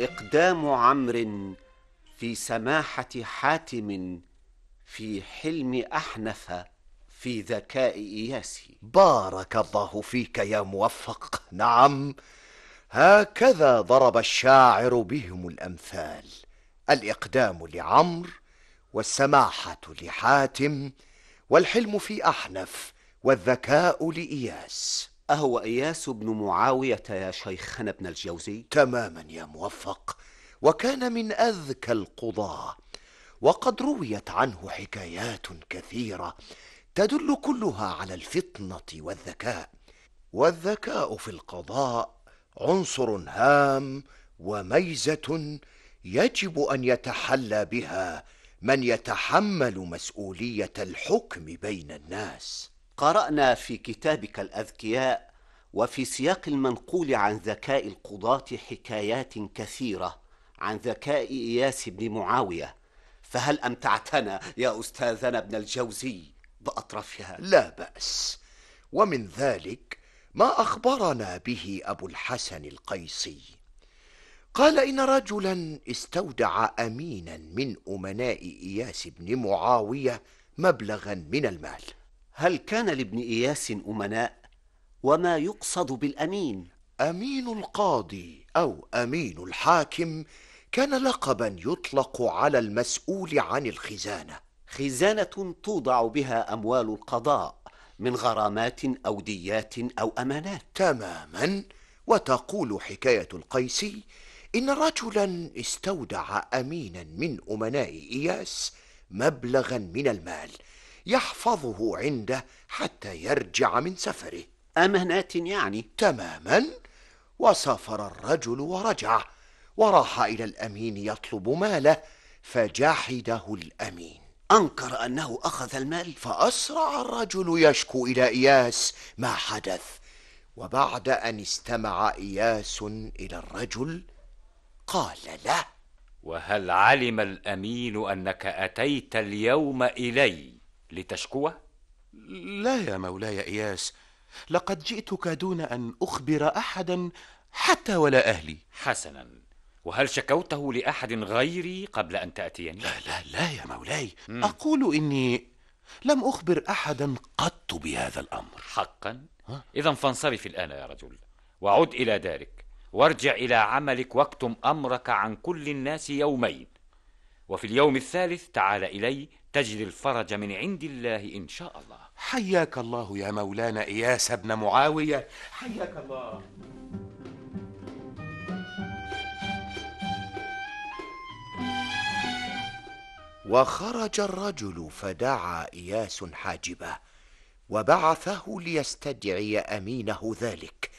إقدام عمرو في سماحة حاتم في حلم أحنف في ذكاء إياس بارك الله فيك يا موفق نعم هكذا ضرب الشاعر بهم الأمثال الإقدام لعمرو والسماحة لحاتم والحلم في أحنف والذكاء لإياس أهو إياس بن معاوية يا شيخنا ابن الجوزي؟ تماما يا موفق وكان من أذكى القضاة وقد رويت عنه حكايات كثيرة تدل كلها على الفطنة والذكاء والذكاء في القضاء عنصر هام وميزة يجب أن يتحلى بها من يتحمل مسؤولية الحكم بين الناس قرانا في كتابك الاذكياء وفي سياق المنقول عن ذكاء القضاه حكايات كثيره عن ذكاء اياس بن معاويه فهل امتعتنا يا استاذنا ابن الجوزي باطرافها لا باس ومن ذلك ما اخبرنا به ابو الحسن القيسي قال ان رجلا استودع امينا من امناء اياس بن معاويه مبلغا من المال هل كان لابن إياس أمناء؟ وما يقصد بالأمين؟ أمين القاضي أو أمين الحاكم كان لقبا يطلق على المسؤول عن الخزانة خزانة توضع بها أموال القضاء من غرامات أو ديات أو أمانات تماما وتقول حكاية القيسي إن رجلا استودع أمينا من أمناء إياس مبلغا من المال يحفظه عنده حتى يرجع من سفره امانات يعني تماما وسافر الرجل ورجع وراح إلى الأمين يطلب ماله فجحده الأمين أنكر أنه أخذ المال فأسرع الرجل يشكو إلى إياس ما حدث وبعد أن استمع إياس إلى الرجل قال له وهل علم الأمين أنك أتيت اليوم إلي لتشكوه لا يا مولاي اياس لقد جئتك دون ان اخبر احدا حتى ولا اهلي حسنا وهل شكوته لاحد غيري قبل ان تاتيني لا لا لا يا مولاي مم. اقول اني لم اخبر احدا قط بهذا الامر حقا اذا فانصرف الان يا رجل وعد الى دارك وارجع الى عملك واكتم امرك عن كل الناس يومين وفي اليوم الثالث تعال الي تجد الفرج من عند الله إن شاء الله حياك الله يا مولانا إياس بن معاوية حياك الله وخرج الرجل فدعا إياس حاجبه وبعثه ليستدعي أمينه ذلك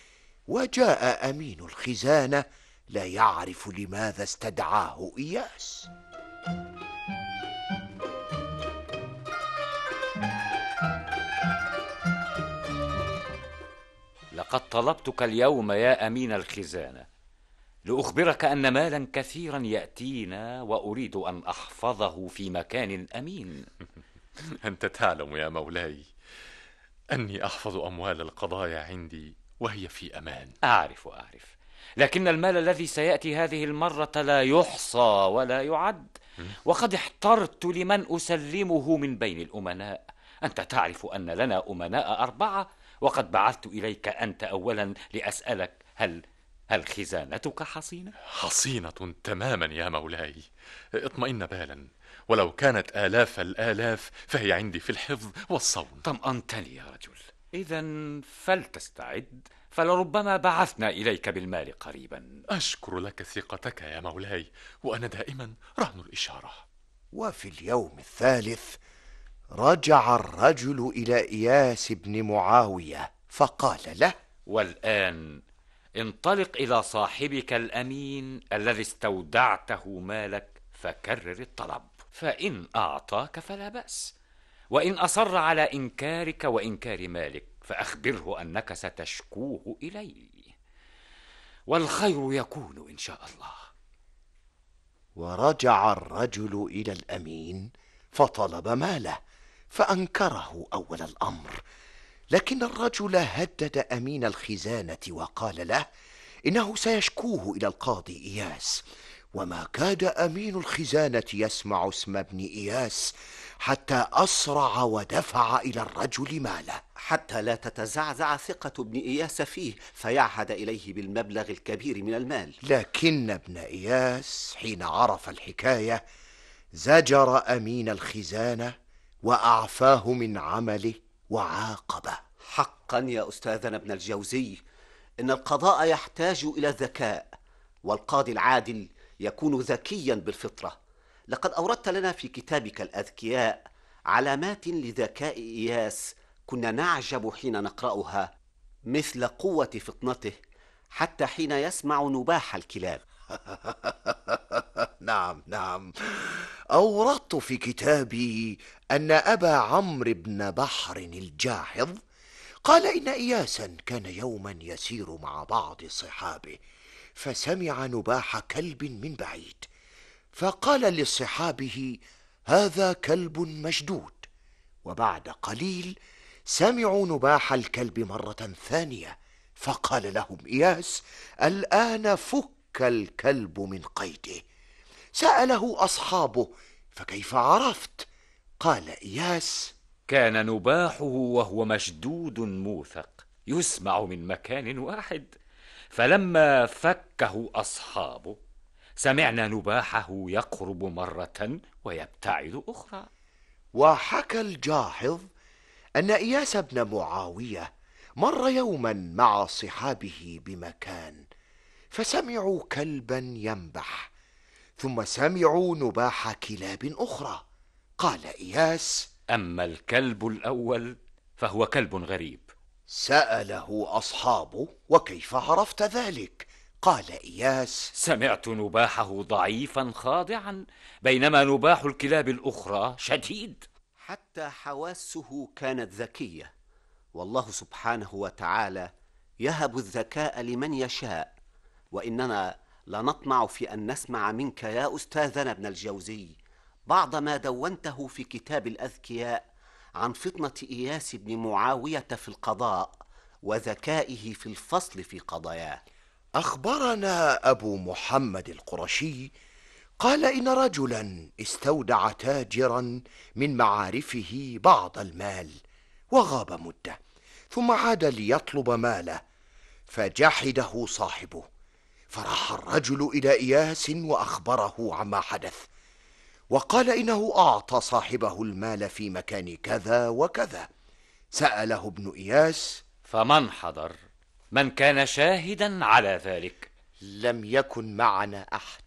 وجاء أمين الخزانة لا يعرف لماذا استدعاه إياس لقد طلبتك اليوم يا امين الخزانه لاخبرك ان مالا كثيرا ياتينا واريد ان احفظه في مكان امين انت تعلم يا مولاي اني احفظ اموال القضايا عندي وهي في امان اعرف اعرف لكن المال الذي سياتي هذه المره لا يحصى ولا يعد وقد احترت لمن اسلمه من بين الامناء انت تعرف ان لنا امناء اربعه وقد بعثت إليك أنت أولا لأسألك هل هل خزانتك حصينة؟ حصينة تماما يا مولاي اطمئن بالا ولو كانت آلاف الآلاف فهي عندي في الحفظ والصون طمأنتني يا رجل إذا فلتستعد فلربما بعثنا إليك بالمال قريبا أشكر لك ثقتك يا مولاي وأنا دائما رهن الإشارة وفي اليوم الثالث رجع الرجل إلى إياس بن معاوية فقال له والآن انطلق إلى صاحبك الأمين الذي استودعته مالك فكرر الطلب فإن أعطاك فلا بأس وإن أصر على إنكارك وإنكار مالك فأخبره أنك ستشكوه إلي والخير يكون إن شاء الله ورجع الرجل إلى الأمين فطلب ماله فانكره اول الامر لكن الرجل هدد امين الخزانه وقال له انه سيشكوه الى القاضي اياس وما كاد امين الخزانه يسمع اسم ابن اياس حتى اسرع ودفع الى الرجل ماله حتى لا تتزعزع ثقه ابن اياس فيه فيعهد اليه بالمبلغ الكبير من المال لكن ابن اياس حين عرف الحكايه زجر امين الخزانه واعفاه من عمله وعاقبه حقا يا استاذنا ابن الجوزي ان القضاء يحتاج الى ذكاء والقاضي العادل يكون ذكيا بالفطره لقد اوردت لنا في كتابك الاذكياء علامات لذكاء اياس كنا نعجب حين نقراها مثل قوه فطنته حتى حين يسمع نباح الكلاب نعم نعم أوردت في كتابي أن أبا عمرو بن بحر الجاحظ قال إن إياسا كان يوما يسير مع بعض صحابه فسمع نباح كلب من بعيد فقال لصحابه هذا كلب مشدود وبعد قليل سمعوا نباح الكلب مرة ثانية فقال لهم إياس الآن فك الكلب من قيده ساله اصحابه فكيف عرفت قال اياس كان نباحه وهو مشدود موثق يسمع من مكان واحد فلما فكه اصحابه سمعنا نباحه يقرب مره ويبتعد اخرى وحكى الجاحظ ان اياس بن معاويه مر يوما مع صحابه بمكان فسمعوا كلبا ينبح ثم سمعوا نباح كلاب أخرى قال إياس أما الكلب الأول فهو كلب غريب سأله أصحابه وكيف عرفت ذلك؟ قال إياس سمعت نباحه ضعيفا خاضعا بينما نباح الكلاب الأخرى شديد حتى حواسه كانت ذكية والله سبحانه وتعالى يهب الذكاء لمن يشاء وإننا لنطمع في أن نسمع منك يا أستاذنا ابن الجوزي بعض ما دونته في كتاب الأذكياء عن فطنة إياس بن معاوية في القضاء وذكائه في الفصل في قضاياه أخبرنا أبو محمد القرشي قال إن رجلا استودع تاجرا من معارفه بعض المال وغاب مدة ثم عاد ليطلب ماله فجحده صاحبه فراح الرجل الى اياس واخبره عما حدث وقال انه اعطى صاحبه المال في مكان كذا وكذا ساله ابن اياس فمن حضر من كان شاهدا على ذلك لم يكن معنا احد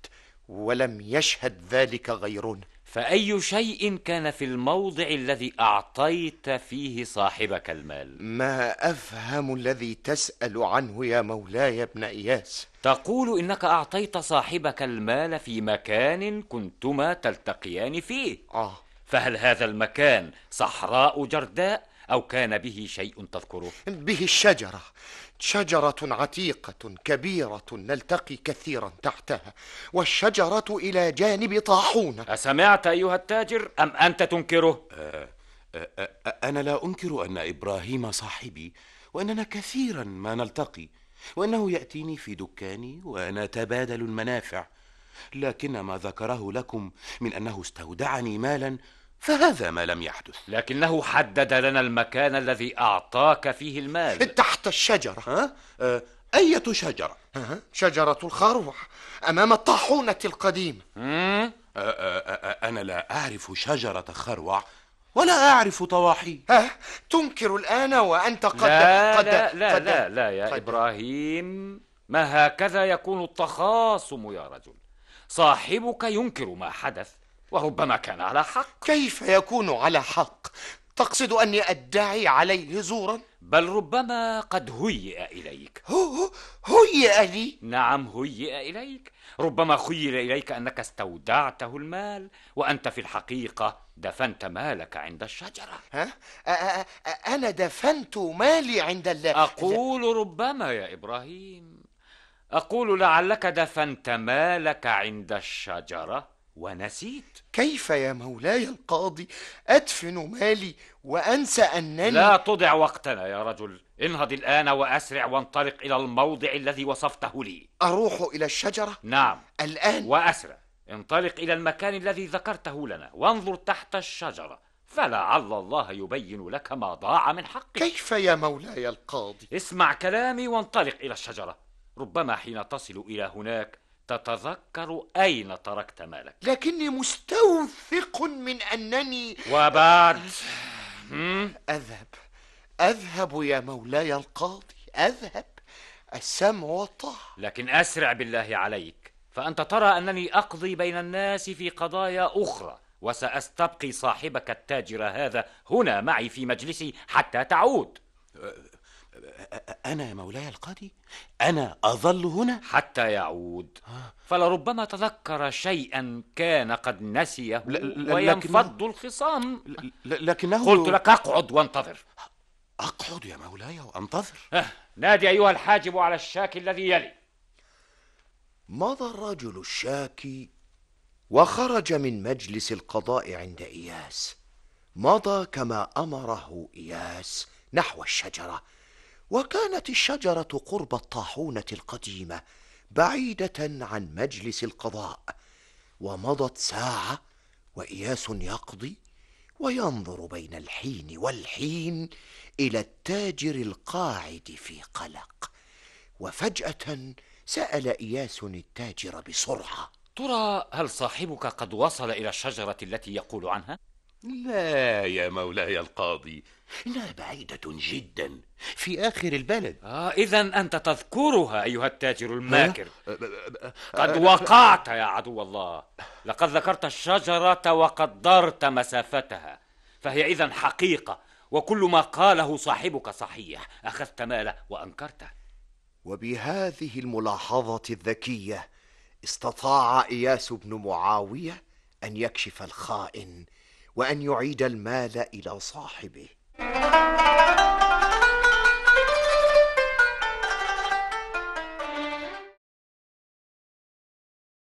ولم يشهد ذلك غيرنا فأي شيء كان في الموضع الذي أعطيت فيه صاحبك المال ما أفهم الذي تسأل عنه يا مولاي ابن إياس تقول إنك أعطيت صاحبك المال في مكان كنتما تلتقيان فيه آه. فهل هذا المكان صحراء جرداء أو كان به شيء تذكره به الشجرة شجرة عتيقة كبيرة نلتقي كثيرا تحتها والشجرة إلى جانب طاحونة أسمعت أيها التاجر أم أنت تنكره؟ أه أه أه أنا لا أنكر أن إبراهيم صاحبي وأننا كثيرا ما نلتقي وأنه يأتيني في دكاني ونتبادل المنافع لكن ما ذكره لكم من أنه استودعني مالا فهذا ما لم يحدث لكنه حدد لنا المكان الذي أعطاك فيه المال تحت الشجرة ها؟ آه، أية شجرة أه، شجرة الخروع أمام الطاحونة القديمة أه، أه،, آه، آه، أنا لا أعرف شجرة خروع ولا أعرف طواحين ها تنكر الآن وأنت قد لا قد لا لا, قد لا, لا يا قد إبراهيم ما هكذا يكون التخاصم يا رجل صاحبك ينكر ما حدث وربما كان على حق كيف يكون على حق تقصد أني أدعي عليه زورا؟ بل ربما قد هيئ إليك هو هيئ لي؟ نعم هيئ إليك ربما خيل إليك أنك استودعته المال وأنت في الحقيقة دفنت مالك عند الشجرة ها؟ أنا دفنت مالي عند ال أقول ربما يا إبراهيم أقول لعلك دفنت مالك عند الشجرة ونسيت كيف يا مولاي القاضي أدفن مالي وأنسى أنني لا تضع وقتنا يا رجل انهض الآن وأسرع وانطلق إلى الموضع الذي وصفته لي أروح إلى الشجرة؟ نعم الآن وأسرع انطلق إلى المكان الذي ذكرته لنا وانظر تحت الشجرة فلعل الله يبين لك ما ضاع من حقك كيف يا مولاي القاضي؟ اسمع كلامي وانطلق إلى الشجرة ربما حين تصل إلى هناك تتذكر أين تركت مالك لكني مستوثق من أنني وبعد أذهب أذهب يا مولاي القاضي أذهب السمع والطاعة لكن أسرع بالله عليك فأنت ترى أنني أقضي بين الناس في قضايا أخرى وسأستبقي صاحبك التاجر هذا هنا معي في مجلسي حتى تعود أه، أنا يا مولاي القاضي أنا أظل هنا حتى يعود آه. فلربما تذكر شيئا كان قد نسيه وينفض الخصام لكنه قلت لك أقعد وانتظر أقعد يا مولاي وأنتظر آه. نادي أيها الحاجب على الشاكي الذي يلي مضى الرجل الشاكي وخرج من مجلس القضاء عند إياس مضى كما أمره إياس نحو الشجرة وكانت الشجره قرب الطاحونه القديمه بعيده عن مجلس القضاء ومضت ساعه واياس يقضي وينظر بين الحين والحين الى التاجر القاعد في قلق وفجاه سال اياس التاجر بسرعه ترى هل صاحبك قد وصل الى الشجره التي يقول عنها لا يا مولاي القاضي إنها بعيدة جدا في آخر البلد آه إذا أنت تذكرها أيها التاجر الماكر أه، أه، أه، قد وقعت يا عدو الله لقد ذكرت الشجرة وقدرت مسافتها فهي إذا حقيقة وكل ما قاله صاحبك صحيح أخذت ماله وأنكرته وبهذه الملاحظة الذكية استطاع إياس بن معاوية أن يكشف الخائن وأن يعيد المال إلى صاحبه Thank you.